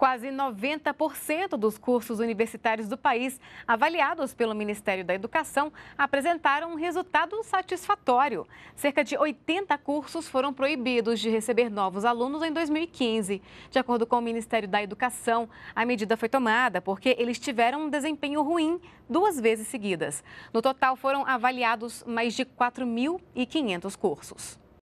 Quase 90% dos cursos universitários do país, avaliados pelo Ministério da Educação, apresentaram um resultado satisfatório. Cerca de 80 cursos foram proibidos de receber novos alunos em 2015. De acordo com o Ministério da Educação, a medida foi tomada porque eles tiveram um desempenho ruim duas vezes seguidas. No total, foram avaliados mais de 4.500 cursos.